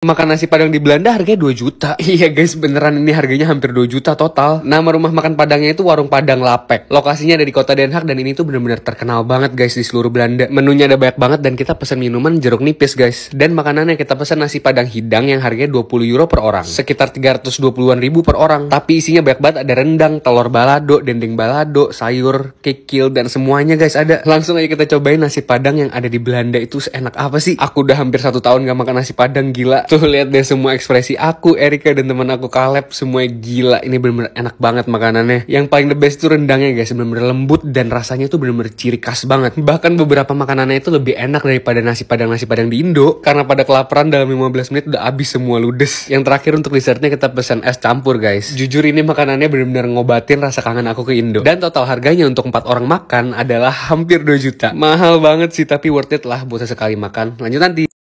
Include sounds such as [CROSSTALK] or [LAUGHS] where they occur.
Makan nasi Padang di Belanda harganya 2 juta. [LAUGHS] Iya guys, beneran ini harganya hampir 2 juta total. Nama rumah makan Padangnya itu Warung Padang Lapek. Lokasinya ada di kota Den Haag dan ini tuh bener-bener terkenal banget guys di seluruh Belanda. Menunya ada banyak banget dan kita pesan minuman jeruk nipis guys. Dan makanannya kita pesan nasi Padang Hidang yang harganya 20 euro per orang. Sekitar 320-an ribu per orang. Tapi isinya banyak banget ada rendang, telur balado, dendeng balado, sayur, kikil, dan semuanya guys ada. Langsung aja kita cobain nasi Padang yang ada di Belanda itu seenak apa sih? Aku udah hampir satu tahun gak makan nasi Padang, gila Tuh lihat deh semua ekspresi aku, Erika dan teman aku kaleb semua gila. Ini bener-bener enak banget makanannya. Yang paling the best tuh rendangnya guys, bener-bener lembut dan rasanya tuh bener-bener ciri khas banget. Bahkan beberapa makanannya itu lebih enak daripada nasi padang nasi padang di Indo karena pada kelaparan dalam 15 menit udah habis semua ludes. Yang terakhir untuk dessertnya kita pesan es campur guys. Jujur ini makanannya bener-bener ngobatin rasa kangen aku ke Indo. Dan total harganya untuk empat orang makan adalah hampir 2 juta. Mahal banget sih tapi worth it lah buat sekali makan. Lanjut nanti.